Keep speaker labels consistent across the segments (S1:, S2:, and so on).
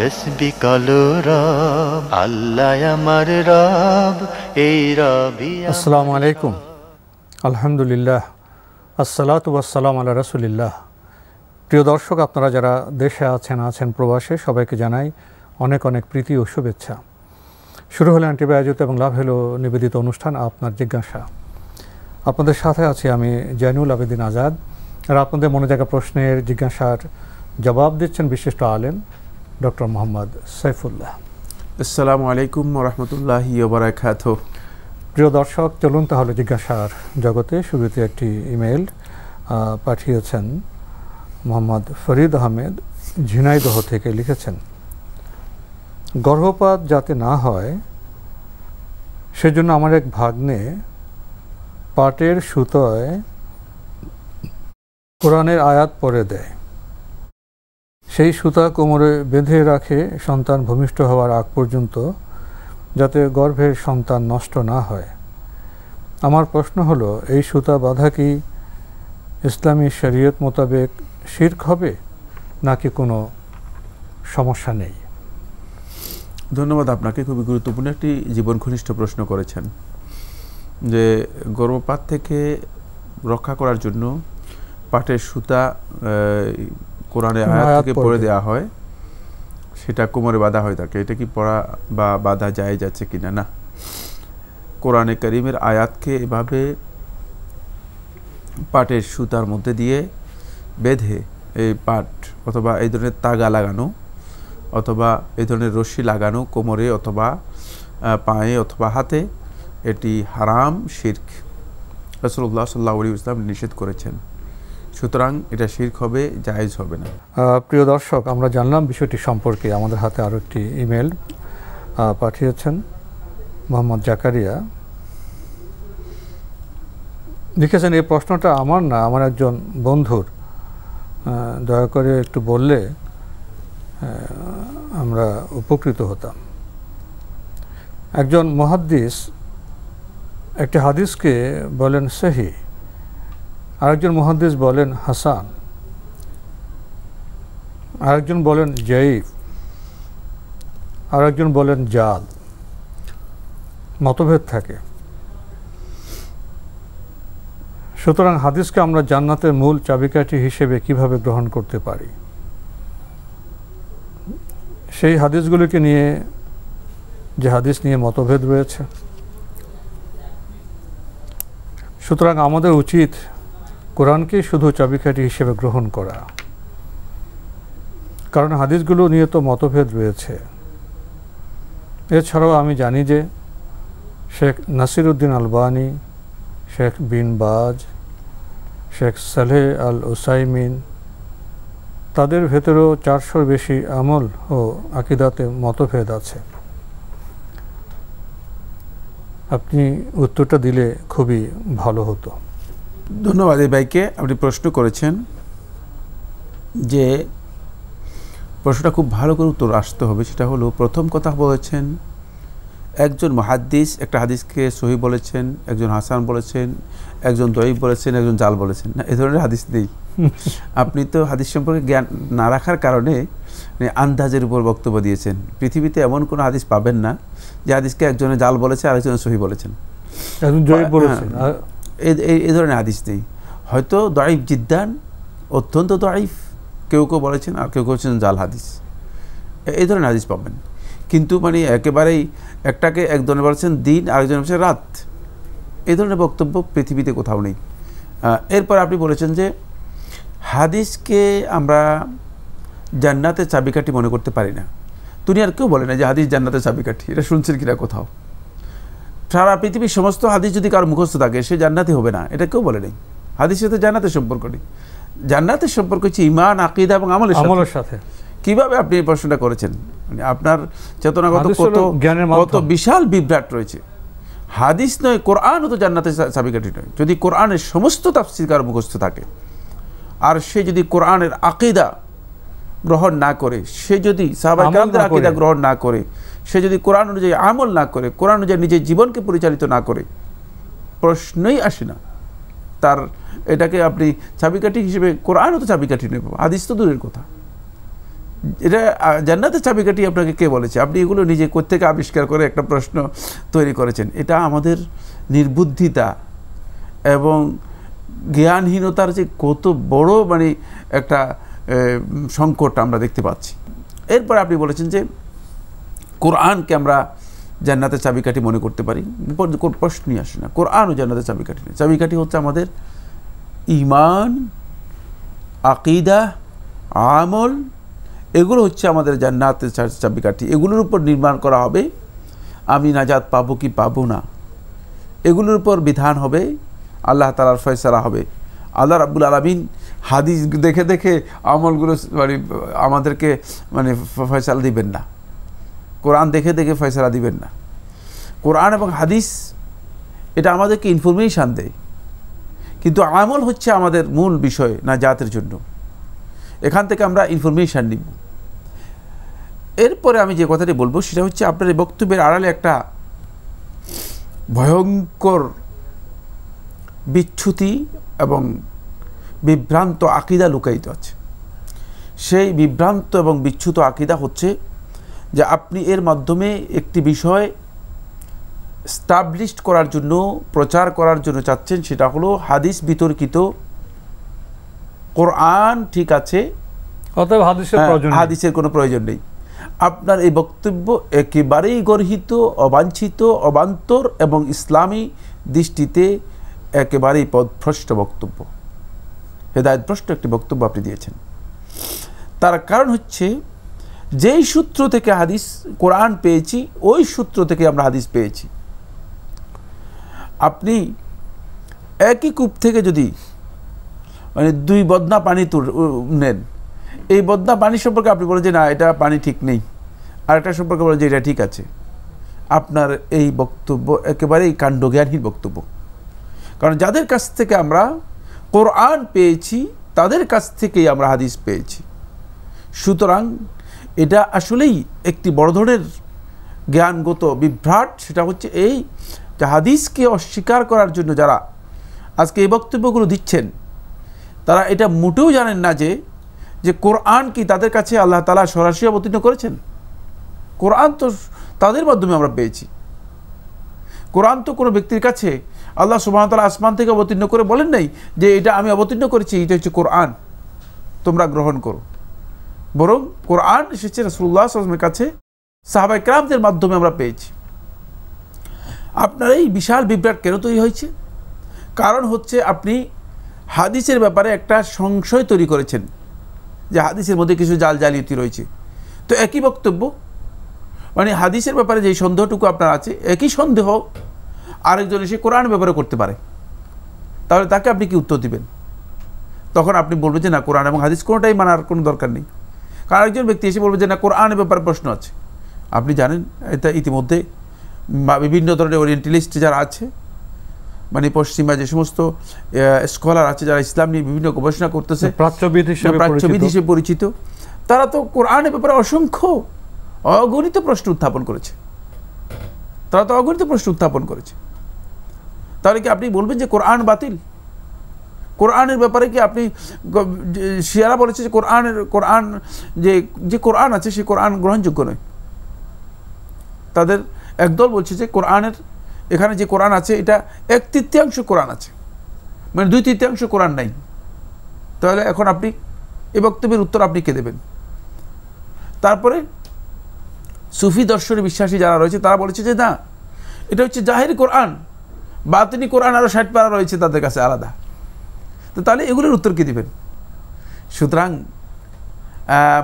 S1: তসবি কালো রব আল্লাহ আমার রব এই রবি আসসালামু আলাইকুম আলহামদুলিল্লাহ আসসালাত ওয়াসালাম আল্লাহ রসুলিল্লাহ প্রিয় দর্শক আপনারা যারা দেশে আছেন আছেন প্রবাসে সবাইকে জানাই অনেক অনেক প্রীতি ও শুভেচ্ছা শুরু হলো অ্যান্টিবি আয়োজিত এবং লাভ হলো নিবেদিত অনুষ্ঠান আপনার জিজ্ঞাসা আপনাদের সাথে আছি আমি জয়নুল আবেদিন আজাদ আর আপনাদের মনে জায়গা প্রশ্নের জিজ্ঞাসার জবাব দিচ্ছেন বিশিষ্ট আলেম ডক্টর মোহাম্মদ সাইফুল্লাহ আসসালামু আলাইকুম রহমতুল্লাহ ওবরাকাত প্রিয় দর্শক চলুন তাহলে জিজ্ঞাসার জগতে শুরুতে একটি ইমেল পাঠিয়েছেন মোহাম্মদ ফরিদ আহমেদ ঝিনাইদহ থেকে লিখেছেন গর্ভপাত যাতে না হয় সেজন্য আমার এক ভাগ্নে পাটের সুতোয় কোরআনের আয়াত পরে দেয় সেই সুতা কোমরে বেঁধে রাখে সন্তান ভূমিষ্ঠ হওয়ার আগ পর্যন্ত যাতে গর্ভের সন্তান নষ্ট না হয় আমার প্রশ্ন হলো এই সুতা বাধা কি ইসলামী শরীয়ত মোতাবেক শির্ক হবে নাকি কোনো সমস্যা নেই
S2: ধন্যবাদ আপনাকে খুবই গুরুত্বপূর্ণ একটি জীবন ঘনিষ্ঠ প্রশ্ন করেছেন যে গর্ভপাত থেকে রক্ষা করার জন্য পাটের সুতা কোরআনে আয়াত থেকে পড়ে দেওয়া হয় সেটা কোমরে বাধা হয়ে থাকে এটা কি পড়া বা বাধা যায় যাচ্ছে কিনা না কোরআনে করিমের আয়াতকে এভাবে পাটের সুতার মধ্যে দিয়ে বেঁধে এই পাট অথবা এই ধরনের তাগা লাগানো অথবা এই ধরনের রশ্মি লাগানো কোমরে অথবা পায়ে অথবা হাতে এটি হারাম শির্ক রসুল্লাহ সাল্লা আলী ইসলাম নিষেধ করেছেন সুতরাং এটা শির্ক হবে জায়েজ হবে না
S1: প্রিয় দর্শক আমরা জানলাম বিষয়টি সম্পর্কে আমাদের হাতে আরও একটি ইমেল পাঠিয়েছেন মোহাম্মদ জাকারিয়া লিখেছেন এই প্রশ্নটা আমার না আমার একজন বন্ধুর দয়া করে একটু বললে আমরা উপকৃত হতাম একজন মহাদ্দিস একটি হাদিসকে বলেন সেহী আরেকজন মহাদেশ বলেন হাসান আরেকজন বলেন জয়ীফ আরেকজন বলেন জাল মতভেদ থাকে সুতরাং হাদিসকে আমরা জান্নাতের মূল চাবিকাঠি হিসেবে কিভাবে গ্রহণ করতে পারি সেই হাদিসগুলিকে নিয়ে যে হাদিস নিয়ে মতভেদ রয়েছে সুতরাং আমাদের উচিত কোরআনকে শুধু চাবিকাঠি হিসেবে গ্রহণ করা কারণ হাদিসগুলো নিয়ে তো মতভেদ রয়েছে এছাড়াও আমি জানি যে শেখ উদ্দিন আলবানি শেখ বিন বাজ শেখ সালেহ আল ওসাইমিন তাদের ভেতরেও চারশোর বেশি আমল ও আকিদাতে মতভেদ আছে আপনি উত্তরটা দিলে খুবই ভালো
S2: হতো ধন্যবাদ এই ভাইকে আপনি প্রশ্ন করেছেন যে প্রশ্নটা খুব ভালো করে উত্তর আসতে হবে সেটা হলো প্রথম কথা বলেছেন একজন মহাদ্দিস একটা হাদিসকে সহি বলেছেন একজন হাসান বলেছেন একজন দয়িব বলেছেন একজন জাল বলেছেন না এ ধরনের হাদিস নেই আপনি তো হাদিস সম্পর্কে জ্ঞান না রাখার কারণে মানে আন্দাজের উপর বক্তব্য দিয়েছেন পৃথিবীতে এমন কোনো হাদিস পাবেন না যে হাদিসকে একজনে জাল বলেছে আরেকজনে সহি বলেছেন এই এই ধরনের হাদিস নেই হয়তো দয়ফ জিদ্দান অত্যন্ত দয়ফ কেউ কেউ বলেছেন আর কেউ কেউ বলছেন জাল হাদিস এই ধরনের হাদিস পাবেন কিন্তু মানে একেবারেই একটাকে একজনে বলেছেন দিন আরেকজনে বলছেন রাত এই ধরনের বক্তব্য পৃথিবীতে কোথাও নেই এরপর আপনি বলেছেন যে হাদিসকে আমরা জান্নাতের চাবিকাঠি মনে করতে পারি না আর কেউ বলে না যে হাদিস জান্নাতের চাবিকাঠি এটা শুনছেন কিনা কোথাও সারা পৃথিবীর সমস্ত হাদিস যদি কারো মুখস্থ থাকে সে জান্নাতি হবে না এটা কেউ বলে নেই হাদিস সাথে জান্নাতের সম্পর্ক নেই জান্নাতের সম্পর্ক হচ্ছে ইমান আকিদা এবং আমলের আমলের সাথে কিভাবে আপনি এই প্রশ্নটা করেছেন মানে আপনার চেতনাগত কত কত বিশাল বিভ্রাট রয়েছে হাদিস নয় কোরআন তো জান্নাতের চাবিকাঠি নয় যদি কোরআনের সমস্ত তাফসির কার মুখস্থ থাকে আর সে যদি কোরআনের আকিদা গ্রহণ না করে সে যদি সাহাবাইকারদের আকিদা গ্রহণ না করে সে যদি কোরআন অনুযায়ী আমল না করে কোরআন অনুযায়ী নিজের জীবনকে পরিচালিত না করে প্রশ্নই আসে না তার এটাকে আপনি চাবিকাঠি হিসেবে কোরআন তো চাবিকাঠি নেব আদিস তো দূরের কথা এটা জান্নাতের চাবিকাঠি আপনাকে কে বলেছে আপনি এগুলো নিজে কোথেকে আবিষ্কার করে একটা প্রশ্ন তৈরি করেছেন এটা আমাদের নির্বুদ্ধিতা এবং জ্ঞানহীনতার যে কত বড় মানে একটা সংকট আমরা দেখতে পাচ্ছি এরপর আপনি বলেছেন যে কোরআনকে আমরা জান্নাতের চাবিকাঠি মনে করতে পারি প্রশ্নই আসে না কোরআন ও জান্নাতের চাবিকাঠি নেই চাবিকাঠি হচ্ছে আমাদের ইমান আকিদা আমল এগুলো হচ্ছে আমাদের জান্নাতের চাবিকাঠি এগুলোর উপর নির্মাণ করা হবে আমি নাজাত পাবো কি পাবো না এগুলোর উপর বিধান হবে আল্লাহ তালার ফয়সালা হবে আল্লাহ রাবুল আলমিন হাদিস দেখে দেখে আমলগুলো মানে আমাদেরকে মানে ফয়সালা দিবেন না কোরআন দেখে দেখে ফয়সালা দিবেন না কোরআন এবং হাদিস এটা আমাদেরকে ইনফরমেশান দেয় কিন্তু আমল হচ্ছে আমাদের মূল বিষয় না জাতের জন্য এখান থেকে আমরা ইনফরমেশান নিব এরপরে আমি যে কথাটি বলবো সেটা হচ্ছে আপনার এই বক্তব্যের আড়ালে একটা ভয়ঙ্কর বিচ্ছুতি এবং বিভ্রান্ত আকিদা লুকায়িত আছে সেই বিভ্রান্ত এবং বিচ্ছুত আকিদা হচ্ছে যে আপনি এর মাধ্যমে একটি বিষয় স্টাবলিশড করার জন্য প্রচার করার জন্য চাচ্ছেন সেটা হলো হাদিস বিতর্কিত কোরআন ঠিক আছে অতএব হাদিসের হ্যাঁ, হাদিসের কোনো প্রয়োজন নেই আপনার এই বক্তব্য একেবারেই গর্হিত অবাঞ্ছিত অবান্তর এবং ইসলামী দৃষ্টিতে একেবারেই পদভ্রষ্ট বক্তব্য হেদায়তপ্রষ্ট একটি বক্তব্য আপনি দিয়েছেন তার কারণ হচ্ছে যেই সূত্র থেকে হাদিস কোরআন পেয়েছি ওই সূত্র থেকে আমরা হাদিস পেয়েছি আপনি একই কূপ থেকে যদি মানে দুই বদনা পানি নেন এই বদনা পানি সম্পর্কে আপনি বলেন যে না এটা পানি ঠিক নেই আরেকটা সম্পর্কে বলেন যে এটা ঠিক আছে আপনার এই বক্তব্য একেবারেই কাণ্ডজ্ঞানহীন বক্তব্য কারণ যাদের কাছ থেকে আমরা কোরআন পেয়েছি তাদের কাছ থেকেই আমরা হাদিস পেয়েছি সুতরাং এটা আসলেই একটি বড় ধরনের জ্ঞানগত বিভ্রাট সেটা হচ্ছে এই যে হাদিসকে অস্বীকার করার জন্য যারা আজকে এই বক্তব্যগুলো দিচ্ছেন তারা এটা মোটেও জানেন না যে যে কোরআন কি তাদের কাছে আল্লাহ তালা সরাসরি অবতীর্ণ করেছেন কোরআন তো তাদের মাধ্যমে আমরা পেয়েছি কোরআন তো কোনো ব্যক্তির কাছে আল্লাহ সুবাহতাল আসমান থেকে অবতীর্ণ করে বলেন নাই যে এটা আমি অবতীর্ণ করেছি এটা হচ্ছে কোরআন তোমরা গ্রহণ করো বরং কোরআন এসেছে রসুল্লাহ আসলামের কাছে সাহাবাই ক্রামদের মাধ্যমে আমরা পেয়েছি আপনার এই বিশাল বিভ্রাট কেন তৈরি হয়েছে কারণ হচ্ছে আপনি হাদিসের ব্যাপারে একটা সংশয় তৈরি করেছেন যে হাদিসের মধ্যে কিছু জাল জালিয়াতি রয়েছে তো একই বক্তব্য মানে হাদিসের ব্যাপারে যে সন্দেহটুকু আপনার আছে একই সন্দেহ আরেকজন এসে কোরআন ব্যবহার করতে পারে তাহলে তাকে আপনি কি উত্তর দিবেন তখন আপনি বলবেন যে না কোরআন এবং হাদিস কোনোটাই মানার কোনো দরকার নেই কারণ একজন ব্যক্তি এসে বলবে যে না কোরআন ব্যাপারে প্রশ্ন আছে আপনি জানেন এটা ইতিমধ্যে বিভিন্ন ধরনের ওরিয়েন্টালিস্ট যারা আছে মানে পশ্চিমা যে সমস্ত স্কলার আছে যারা ইসলাম নিয়ে বিভিন্ন গবেষণা করতেছে প্রাচ্যবিদ হিসেবে প্রাচ্যবিদ হিসেবে পরিচিত তারা তো কোরআনের ব্যাপারে অসংখ্য অগণিত প্রশ্ন উত্থাপন করেছে তারা তো অগণিত প্রশ্ন উত্থাপন করেছে তাহলে কি আপনি বলবেন যে কোরআন বাতিল কোরআনের ব্যাপারে কি আপনি শিয়ারা বলেছে যে কোরআনের কোরআন যে যে কোরআন আছে সে কোরআন গ্রহণযোগ্য নয় তাদের একদল বলছে যে কোরআনের এখানে যে কোরআন আছে এটা এক তৃতীয়াংশ কোরআন আছে মানে দুই তৃতীয়াংশ কোরআন নাই তাহলে এখন আপনি এ বক্তব্যের উত্তর আপনি কে দেবেন তারপরে সুফি দর্শনী বিশ্বাসী যারা রয়েছে তারা বলেছে যে না এটা হচ্ছে জাহির কোরআন বাতিনি কোরআন আরও ষাট পারা রয়েছে তাদের কাছে আলাদা তো তাহলে এগুলোর উত্তর কী দেবেন সুতরাং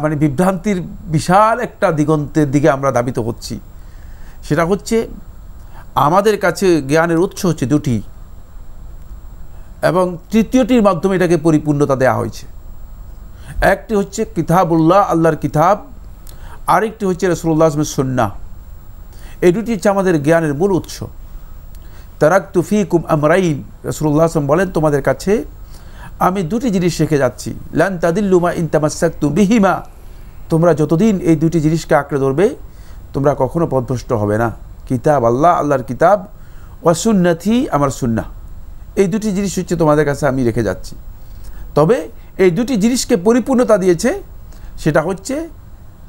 S2: মানে বিভ্রান্তির বিশাল একটা দিগন্তের দিকে আমরা দাবিত হচ্ছি সেটা হচ্ছে আমাদের কাছে জ্ঞানের উৎস হচ্ছে দুটি এবং তৃতীয়টির মাধ্যমে এটাকে পরিপূর্ণতা দেওয়া হয়েছে একটি হচ্ছে কিতাবুল্লাহ আল্লাহর কিতাব আরেকটি হচ্ছে রসুল্লাহ আসমের সন্না এই দুটি হচ্ছে আমাদের জ্ঞানের মূল উৎস তারাক তুফি কুম আমরাইন রসুল্লাহ আসলাম বলেন তোমাদের কাছে আমি দুটি জিনিস রেখে যাচ্ছি লান তাদিল্লুমা ইনতামাসাক তু বিহিমা তোমরা যতদিন এই দুটি জিনিসকে আঁকড়ে ধরবে তোমরা কখনো পদভ্রষ্ট হবে না কিতাব আল্লাহ আল্লাহর কিতাব ওয়াসুন্নাথি আমার সুন্না এই দুটি জিনিস হচ্ছে তোমাদের কাছে আমি রেখে যাচ্ছি তবে এই দুটি জিনিসকে পরিপূর্ণতা দিয়েছে সেটা হচ্ছে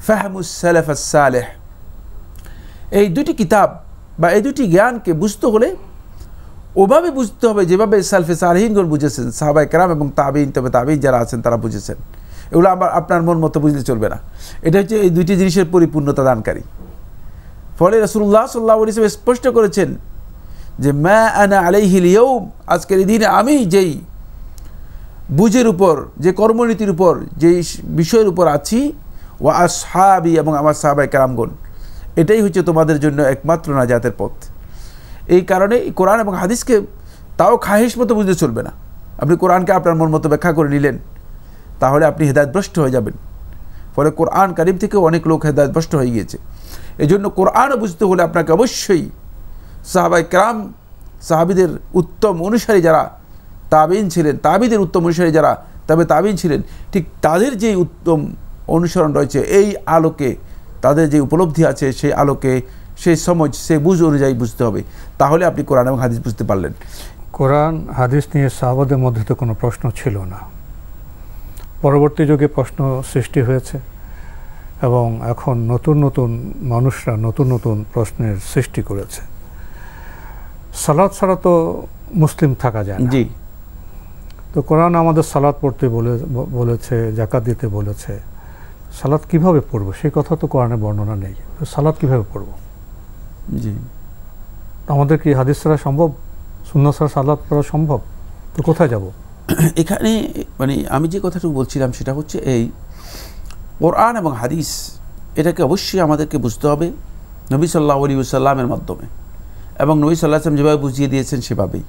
S2: ফাহমুসালেহ সালেহ এই দুটি কিতাব বা এই দুটি জ্ঞানকে বুঝতে হলে ওভাবে বুঝতে হবে যেভাবে সালফে সারহীনগণ বুঝেছেন সাহাবাই কেরাম এবং তাবিন তবে তাবিন যারা আছেন তারা বুঝেছেন এগুলো আবার আপনার মন মতো বুঝলে চলবে না এটা হচ্ছে এই দুইটি জিনিসের পরিপূর্ণতা দানকারী ফলে রসুল্লাহ সাল্লাহ হিসেবে স্পষ্ট করেছেন যে ম্যা আনা আলাইহিল ইয়ৌম আজকের এই দিনে আমি যেই বুঝের উপর যে কর্মনীতির উপর যেই বিষয়ের উপর আছি ও সাহাবি এবং আমার সাহাবাই কেরামগণ এটাই হচ্ছে তোমাদের জন্য একমাত্র নাজাতের পথ এই কারণে কোরআন এবং হাদিসকে তাও খাহিস মতো বুঝতে চলবে না আপনি কোরআনকে আপনার মন মতো ব্যাখ্যা করে নিলেন তাহলে আপনি হেদায়তভ্রষ্ট হয়ে যাবেন ফলে কোরআন কারিম থেকে অনেক লোক হেদায়তভ্রষ্ট হয়ে গিয়েছে এই জন্য কোরআনও বুঝতে হলে আপনাকে অবশ্যই সাহাবাই ক্রাম সাহাবিদের উত্তম অনুসারী যারা তাবিন ছিলেন তাবিদের উত্তম অনুসারী যারা তবে তাবিন ছিলেন ঠিক তাদের যেই উত্তম অনুসরণ রয়েছে এই আলোকে তাদের যে উপলব্ধি আছে সেই আলোকে সেই সময় সে বুঝ অনুযায়ী বুঝতে হবে তাহলে আপনি কোরআন এবং হাদিস বুঝতে পারলেন
S1: কোরআন হাদিস নিয়ে সাহাবাদের মধ্যে তো কোনো প্রশ্ন ছিল না পরবর্তী যুগে প্রশ্ন সৃষ্টি হয়েছে এবং এখন নতুন নতুন মানুষরা নতুন নতুন প্রশ্নের সৃষ্টি করেছে সালাদ ছাড়া তো মুসলিম থাকা যায় জি তো কোরআন আমাদের সালাদ পড়তে বলে বলেছে জাকাত দিতে বলেছে সালাদ কিভাবে পড়বো সেই কথা তো কোরআনে বর্ণনা নেই সালাদ কিভাবে পড়বো জি আমাদের কি হাদিস ছাড়া সম্ভব শূন্য ছাড়া সালাদ পড়া সম্ভব তো কোথায় যাব
S2: এখানে মানে আমি যে কথাটুকু বলছিলাম সেটা হচ্ছে এই কোরআন এবং হাদিস এটাকে অবশ্যই আমাদেরকে বুঝতে হবে নবী সাল্লাহ আলী সাল্লামের মাধ্যমে এবং নবী সাল্লাহ আসলাম যেভাবে বুঝিয়ে দিয়েছেন সেভাবেই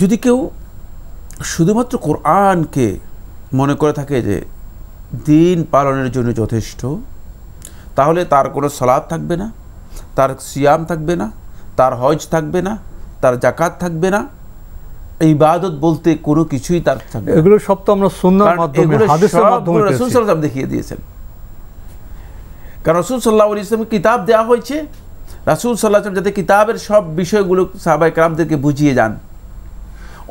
S2: যদি কেউ শুধুমাত্র কোরআনকে মনে করে থাকে যে দিন পালনের জন্য যথেষ্ট তাহলে তার কোনো সলাপ থাকবে না তার সিয়াম থাকবে না তার হজ থাকবে না তার জাকাত থাকবে না এই বাদত বলতে কোনো কিছুই তার থাকবে এগুলো
S1: সব তো আমরা সুন্দর
S2: দেখিয়ে দিয়েছেন কারণ রসুল সাল্লাল্লাহু ইসলাম কিতাব দেওয়া হয়েছে রাসুল সাল্লাহ আলাইহি যাতে কিতাবের সব বিষয়গুলো সাহাবায়ে کرامদেরকে বুঝিয়ে যান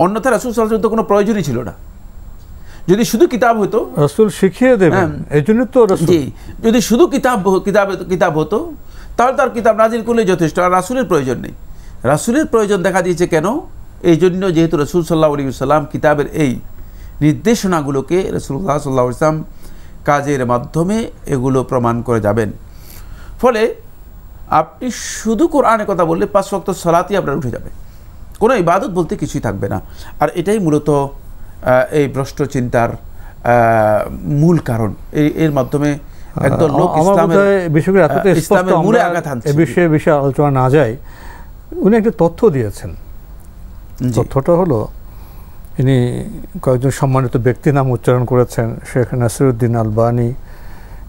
S2: অন্যথা রাসুল সাল্লাহ তো কোনো প্রয়োজনই ছিল না যদি শুধু কিতাব হতো রসুল শিখিয়ে দেবেন হ্যাঁ। এই জন্য তো জি যদি শুধু কিতাব কিতাব কিতাব হতো তাহলে তার কিতাব নাজিল করলে যথেষ্ট আর রাসুলের প্রয়োজন নেই রাসুলের প্রয়োজন দেখা দিয়েছে কেন এই জন্য যেহেতু রসুল সাল্লাহ আলী সাল্লাম কিতাবের এই নির্দেশনাগুলোকে রসুল্লাহ সাল্লাহ ইসলাম কাজের মাধ্যমে এগুলো প্রমাণ করে যাবেন ফলে আপনি শুধু কোরআনের কথা বললে পাঁচ রক্ত সলাতেই আপনার উঠে যাবে কোনো ইবাদত বলতে কিছুই থাকবে না আর এটাই মূলত এই ভ্রষ্ট চিন্তার মূল কারণ এর মাধ্যমে একদম লোক ইসলামের বিষয়ে
S1: বিষয়ে আলোচনা না যায় উনি একটা তথ্য দিয়েছেন তথ্যটা হলো ইনি কয়েকজন সম্মানিত ব্যক্তি নাম উচ্চারণ করেছেন শেখ নাসিরুদ্দিন আলবানি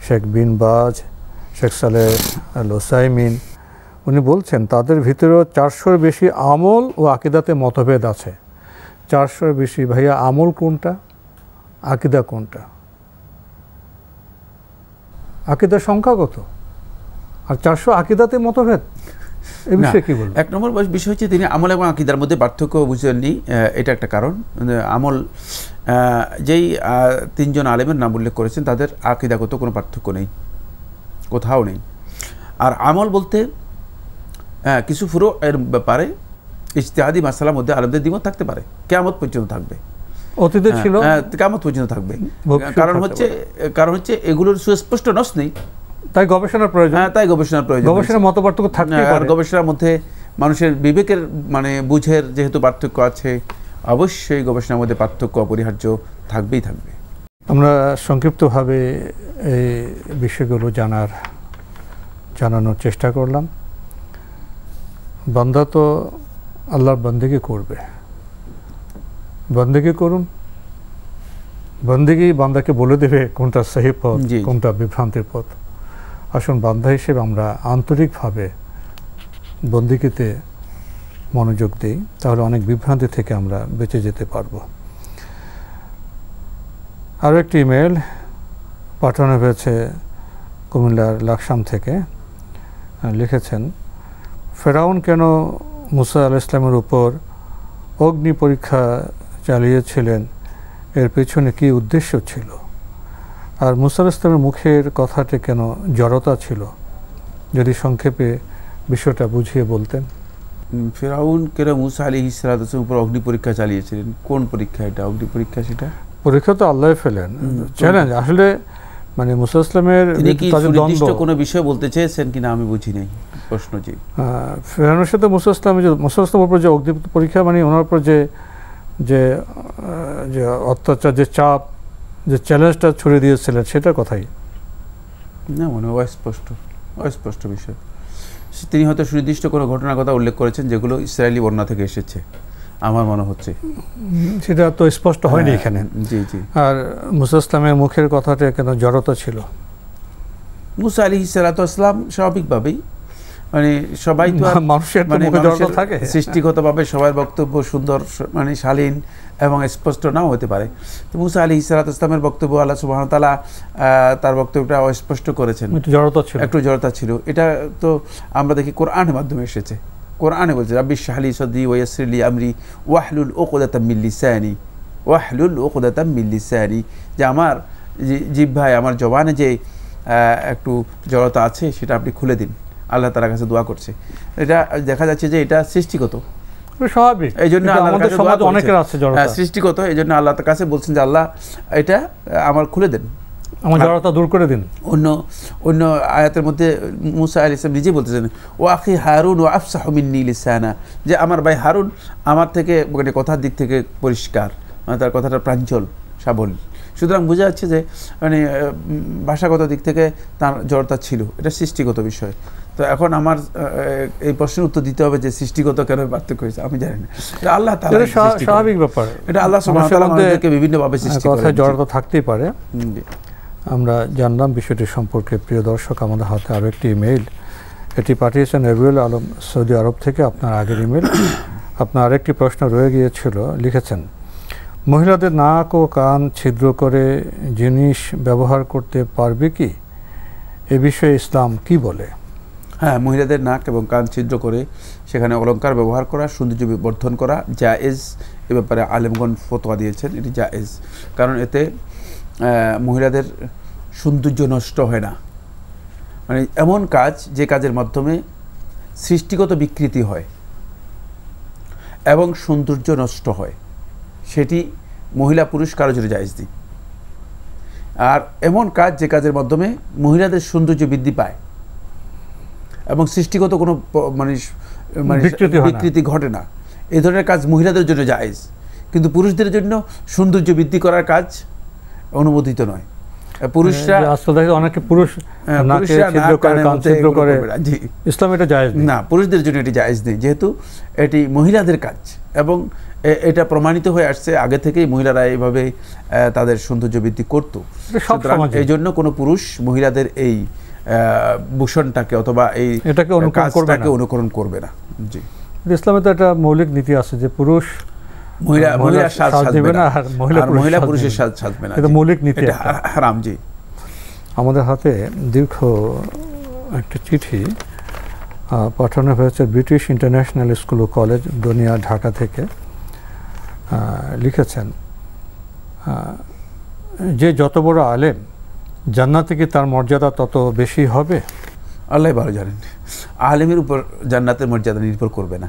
S1: শেখ বিন বাজ শেখ সালে লোসাইমিন উনি বলছেন তাদের ভিতরেও চারশোর বেশি আমল ও আকিদাতে মতভেদ আছে চারশোর বেশি ভাইয়া আমল কোনটা আকিদা কোনটা আকিদার সংখ্যা কত আর চারশো আকিদাতে মতভেদ
S2: এক নম্বর বিষয় হচ্ছে তিনি আমল এবং আকিদার মধ্যে পার্থক্য বুঝেননি এটা একটা কারণ আমল যেই তিনজন আলেমের নাম উল্লেখ করেছেন তাদের আকিদাগত কোনো পার্থক্য নেই কোথাও নেই আর আমল বলতে কিছু ফুরো এর ব্যাপারে ইস্তেহাদি মাসালার মধ্যে আলমদের দ্বিমত থাকতে পারে কেমত পর্যন্ত থাকবে অতীতে হ্যাঁ, ছিল হ্যাঁ, কেমত পর্যন্ত থাকবে কারণ হচ্ছে কারণ হচ্ছে এগুলোর সুস্পষ্ট নস নেই তাই গবেষণার প্রয়োজন হ্যাঁ তাই গবেষণার প্রয়োজন গবেষণার মত পার্থক্য হ্যাঁ, থাকতে আর গবেষণার মধ্যে মানুষের বিবেকের মানে বুঝের যেহেতু পার্থক্য আছে অবশ্যই গবেষণার মধ্যে পার্থক্য অপরিহার্য থাকবেই থাকবে আমরা
S1: সংক্ষিপ্তভাবে এই বিষয়গুলো জানার জানানোর চেষ্টা করলাম বন্ধ তো আল্লাহর বন্দেগি করবে বন্দেগি করুন বন্দেগি বান্দাকে বলে দেবে কোনটা সাহেব পথ কোনটা বিভ্রান্তির পথ আসুন বান্ধা হিসেবে আমরা আন্তরিকভাবে বন্দিকিতে মনোযোগ দিই তাহলে অনেক বিভ্রান্তি থেকে আমরা বেঁচে যেতে পারব আরও একটি ইমেল পাঠানো হয়েছে কুমিল্লার লাকসাম থেকে লিখেছেন ফেরাউন কেন মুসা আল ইসলামের উপর অগ্নি পরীক্ষা চালিয়েছিলেন এর পেছনে কি উদ্দেশ্য ছিল আর মুসার ইসলামের মুখের কথাটি কেন জড়তা ছিল যদি সংক্ষেপে বিষয়টা বুঝিয়ে বলতেন
S2: ফেরাউন কেন মুসা আলী ইসরাতের উপর অগ্নি পরীক্ষা চালিয়েছিলেন কোন পরীক্ষা এটা অগ্নি পরীক্ষা সেটা পরীক্ষা তো আল্লাহ ফেলেন চ্যালেঞ্জ
S1: আসলে মানে মুসাইসলামের দ্বন্দ্ব
S2: কোনো বিষয় বলতে চেয়েছেন কিনা আমি বুঝি নাই প্রশ্ন জি
S1: ফেরানোর সাথে মুসাইসলামের যে মুসাইসলামের উপর যে অগ্নি পরীক্ষা মানে ওনার উপর যে যে যে অত্যাচার যে চাপ যে চ্যালেঞ্জটা ছুড়ে দিয়েছিলেন সেটা কথাই না মনে অস্পষ্ট
S2: অস্পষ্ট বিষয় তিনি হয়তো সুনির্দিষ্ট কোনো ঘটনার কথা উল্লেখ করেছেন যেগুলো ইসরায়েলি বন্যা থেকে এসেছে আমার মনে হচ্ছে
S1: সেটা তো স্পষ্ট হয়নি হ্যাঁ, এখানে জি জি আর মুসা ইসলামের মুখের কথাটা কেন জড়তা ছিল
S2: মুসা আলী সালাত ইসলাম স্বাভাবিকভাবেই মানে সবাই তো মানুষের মানে থাকে সৃষ্টিগতভাবে সবার বক্তব্য সুন্দর মানে শালীন এবং স্পষ্ট নাও হতে পারে তো মুসা আলী ইসালাত ইসলামের বক্তব্য আল্লাহ সুবাহতালা তার বক্তব্যটা অস্পষ্ট করেছেন একটু জড়তা ছিল একটু জড়তা ছিল এটা তো আমরা দেখি কোরআনের মাধ্যমে এসেছে কোরআনে বলছে রাব্বি শাহলি সদি ওয়াসরিলি আমরি ওয়াহলুল ওকদাতাম মিল্লিসানি ওয়াহলুল ওকদাতাম মিল্লিসানি যে আমার জিভাই আমার জবানে যে একটু জড়তা আছে সেটা আপনি খুলে দিন আল্লাহ তালার কাছে দোয়া করছে এটা দেখা যাচ্ছে যে এটা সৃষ্টিগত স্বাভাবিক এই জন্য হ্যাঁ, সৃষ্টিগত এই জন্য আল্লাহ কাছে বলছেন যে আল্লাহ এটা আমার খুলে দেন আমার জড়তা দূর করে দিন অন্য অন্য আয়াতের মধ্যে মুসা আল ইসলাম নিজেই বলতেছেন ও আখি হারুন ও আফসা হমিন্নি লিসানা যে আমার ভাই হারুন আমার থেকে মানে কথার দিক থেকে পরিষ্কার মানে তার কথাটা প্রাঞ্চল সাবল সুতরাং বোঝা যাচ্ছে যে মানে ভাষাগত দিক থেকে তার জড়তা ছিল এটা সৃষ্টিগত বিষয় তো এখন আমার এই প্রশ্নের উত্তর দিতে হবে যে সৃষ্টিগত কেন পার্থক্য হয়েছে আমি জানি না এটা আল্লাহ স্বাভাবিক ব্যাপার এটা আল্লাহ বিভিন্নভাবে সৃষ্টি জড়তা থাকতেই পারে
S1: আমরা জানলাম বিষয়টি সম্পর্কে প্রিয় দর্শক আমাদের হাতে আরও একটি ইমেইল এটি পাঠিয়েছেন রবিউল আলম সৌদি আরব থেকে আপনার আগের ইমেল আপনার আরেকটি প্রশ্ন রয়ে গিয়েছিল লিখেছেন মহিলাদের নাক ও কান ছিদ্র করে জিনিস ব্যবহার করতে পারবে কি এ বিষয়ে ইসলাম কি বলে
S2: হ্যাঁ মহিলাদের নাক এবং কান ছিদ্র করে সেখানে অলঙ্কার ব্যবহার করা সৌন্দর্য বিবর্ধন করা জায়েজ এ ব্যাপারে আলেমগঞ্জ ফতোয়া দিয়েছেন এটি জায়েজ কারণ এতে মহিলাদের সৌন্দর্য নষ্ট হয় না মানে এমন কাজ যে কাজের মাধ্যমে সৃষ্টিগত বিকৃতি হয় এবং সৌন্দর্য নষ্ট হয় সেটি মহিলা পুরুষ কারো জন্য জায়জ দিই আর এমন কাজ যে কাজের মাধ্যমে মহিলাদের সৌন্দর্য বৃদ্ধি পায় এবং সৃষ্টিগত কোনো মানে, মানে বিকৃতি ঘটে না এ ধরনের কাজ মহিলাদের জন্য যায় কিন্তু পুরুষদের জন্য সৌন্দর্য বৃদ্ধি করার কাজ অনুমোদিত নয় পুরুষরা অনেকে পুরুষ হ্যাঁ, ইসলাম এটা না পুরুষদের জন্য এটি নেই যেহেতু এটি মহিলাদের কাজ এবং এটা প্রমাণিত হয়ে আসছে আগে থেকেই মহিলারা এইভাবে তাদের সৌন্দর্য বৃদ্ধি করত এই জন্য কোনো পুরুষ মহিলাদের এই ভূষণটাকে অথবা এই এটাকে অনুকরণ করবে না জি
S1: ইসলামে তো একটা মৌলিক নীতি আছে যে পুরুষ
S2: মহিলা পুরুষের স্বাদ না মৌলিক নীতি
S1: রামজি আমাদের হাতে দীর্ঘ একটা চিঠি পাঠানো হয়েছে ব্রিটিশ ইন্টারন্যাশনাল স্কুল ও কলেজ দুনিয়া ঢাকা থেকে লিখেছেন যে যত বড়
S2: আলেম জান্নাতে কি তার মর্যাদা তত বেশি হবে আল্লাহ ভালো জানেন আলেমের উপর জান্নাতের মর্যাদা নির্ভর করবে না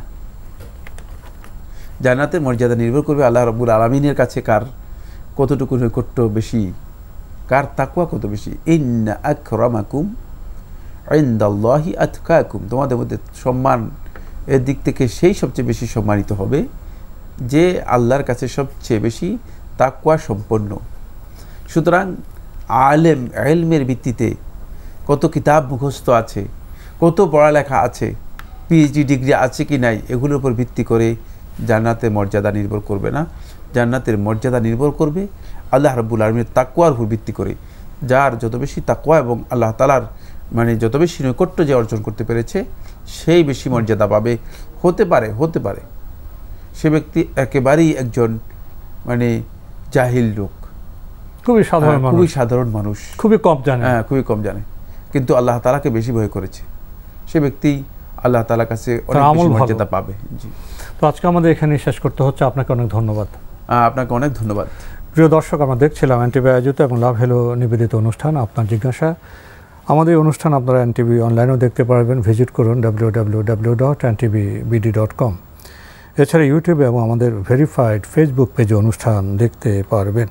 S2: জান্নাতের মর্যাদা নির্ভর করবে আল্লাহ রব্বুল আলমিনের কাছে কার কতটুকু নৈকট্য বেশি কার তাকুয়া কত বেশি ইন্না আখরমাকুম আতকাকুম তোমাদের মধ্যে সম্মান এর দিক থেকে সেই সবচেয়ে বেশি সম্মানিত হবে যে আল্লাহর কাছে সবচেয়ে বেশি তাকুয়া সম্পন্ন সুতরাং আলেম এলমের ভিত্তিতে কত কিতাব মুখস্থ আছে কত পড়ালেখা আছে পিএইচডি ডিগ্রি আছে কি নাই এগুলোর উপর ভিত্তি করে জান্নাতের মর্যাদা নির্ভর করবে না জান্নাতের মর্যাদা নির্ভর করবে আল্লাহ রাবুল আলমীর তাকুয়ার উপর ভিত্তি করে যার যত বেশি তাকুয়া এবং আল্লাহ তালার মানে যত বেশি নৈকট্য যে অর্জন করতে পেরেছে সেই বেশি মর্যাদা পাবে হতে পারে হতে পারে সে ব্যক্তি একেবারেই একজন মানে জাহিল লোক
S1: খুবই সাধারণ হ্যাঁ, খুবই
S2: সাধারণ মানুষ খুবই কম জানে হ্যাঁ খুবই কম জানে কিন্তু আল্লাহ তালাকে বেশি ভয় করেছে সে ব্যক্তি আল্লাহ তালার কাছে অনেক মর্যাদা পাবে জি
S1: তো আজকে আমাদের এখানে শেষ করতে হচ্ছে
S2: আপনাকে অনেক ধন্যবাদ আপনাকে অনেক ধন্যবাদ
S1: প্রিয় দর্শক আমরা দেখছিলাম এনটিভি আয়োজিত এবং লাভ হেলো নিবেদিত অনুষ্ঠান আপনার জিজ্ঞাসা আমাদের অনুষ্ঠান আপনারা এনটিভি অনলাইনেও দেখতে পারবেন ভিজিট করুন W W dot dot com এছাড়া ইউটিউবে এবং আমাদের ভেরিফাইড ফেসবুক পেজে অনুষ্ঠান দেখতে পারবেন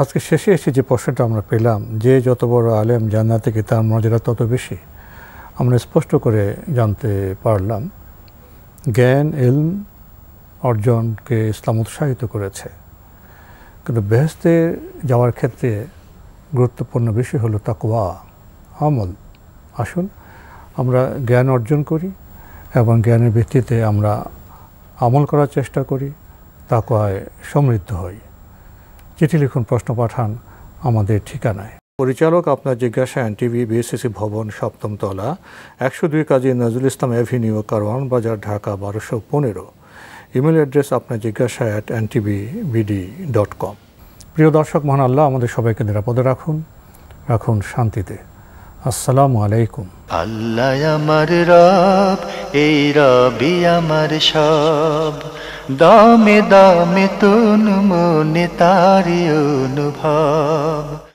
S1: আজকে শেষে এসে যে প্রশ্নটা আমরা পেলাম যে যত বড় আলেম জান্নাতে থেকে তার মর্যাদা তত বেশি আমরা স্পষ্ট করে জানতে পারলাম জ্ঞান এলম অর্জনকে ইসলাম উৎসাহিত করেছে কিন্তু বেহেস্তে যাওয়ার ক্ষেত্রে গুরুত্বপূর্ণ বিষয় হলো তাকওয়া আমল আসুন আমরা জ্ঞান অর্জন করি এবং জ্ঞানের ভিত্তিতে আমরা আমল করার চেষ্টা করি তাকওয়ায় সমৃদ্ধ হই চিঠি লিখুন প্রশ্ন পাঠান আমাদের ঠিকানায় পরিচালক আপনার জিজ্ঞাসা এনটিভি বিএসসিসি ভবন সপ্তম তলা একশো দুই কাজী নজরুল ইসলাম অ্যাভিনিউ কারওয়ান বাজার ঢাকা বারোশো পনেরো ইমেল অ্যাড্রেস আপনার জিজ্ঞাসা at NTV BD dot com প্রিয় দর্শক মহান আল্লাহ আমাদের সবাইকে নিরাপদে রাখুন রাখুন শান্তিতে আসসালামু আলাইকুম আল্লাহ আমার রব এই রবি আমার সব দামে দামে তুন মনে তারি অনুভব